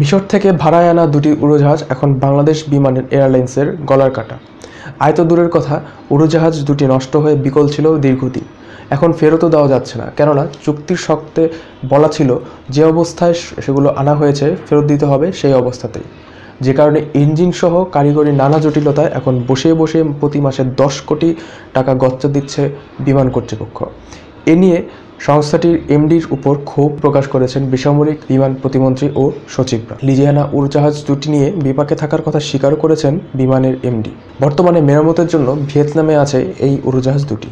মিশর থেকে ভাড়ায় আনা দুটি উড়োজাহাজ এখন বাংলাদেশ বিমানের এয়ারলাইন্সের গলার কাটা আয়ত দূরের কথা উড়োজাহাজ দুটি নষ্ট হয়ে বিকল ছিল দীর্ঘদিন এখন ফেরতও দেওয়া যাচ্ছে না কেননা চুক্তির শক্তে বলা ছিল যে অবস্থায় সেগুলো আনা হয়েছে ফেরত দিতে হবে সেই অবস্থাতেই যে কারণে ইঞ্জিন সহ কারিগরি নানা জটিলতায় এখন বসে বসে প্রতি মাসে দশ কোটি টাকা গচ্চা দিচ্ছে বিমান কর্তৃপক্ষ এ নিয়ে সংস্থাটির এমডির উপর ক্ষোভ প্রকাশ করেছেন বেসামরিক বিমান প্রতিমন্ত্রী ও সচিবরা লিজিয়ানা উড়োজাহাজ দুটি নিয়ে বিপাকে থাকার কথা স্বীকার করেছেন বিমানের এমডি বর্তমানে মেরামতের জন্য ভিয়েতনামে আছে এই উড়োজাহাজ দুটি